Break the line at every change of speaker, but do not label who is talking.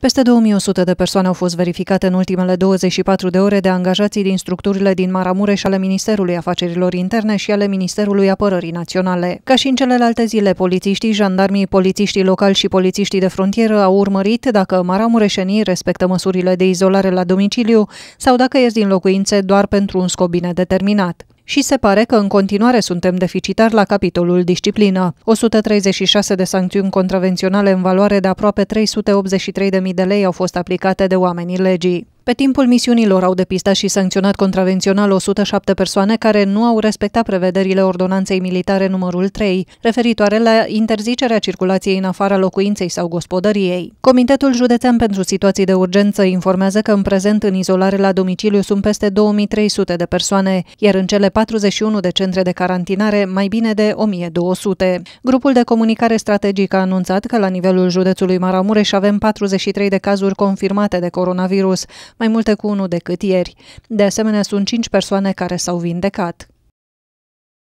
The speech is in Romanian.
Peste 2100 de persoane au fost verificate în ultimele 24 de ore de angajații din structurile din Maramureș ale Ministerului Afacerilor Interne și ale Ministerului Apărării Naționale. Ca și în celelalte zile, polițiștii, jandarmii, polițiștii locali și polițiștii de frontieră au urmărit dacă maramureșenii respectă măsurile de izolare la domiciliu sau dacă ies din locuințe doar pentru un scop bine determinat și se pare că în continuare suntem deficitari la capitolul disciplină. 136 de sancțiuni contravenționale în valoare de aproape 383.000 de lei au fost aplicate de oamenii legii. Pe timpul misiunilor au depistat și sancționat contravențional 107 persoane care nu au respectat prevederile ordonanței militare numărul 3, referitoare la interzicerea circulației în afara locuinței sau gospodăriei. Comitetul Județean pentru Situații de Urgență informează că în prezent în izolare la domiciliu sunt peste 2300 de persoane, iar în cele 41 de centre de carantinare mai bine de 1200. Grupul de comunicare strategic a anunțat că la nivelul județului Maramureș avem 43 de cazuri confirmate de coronavirus, mai multe cu unul decât ieri. De asemenea, sunt cinci persoane care s-au vindecat.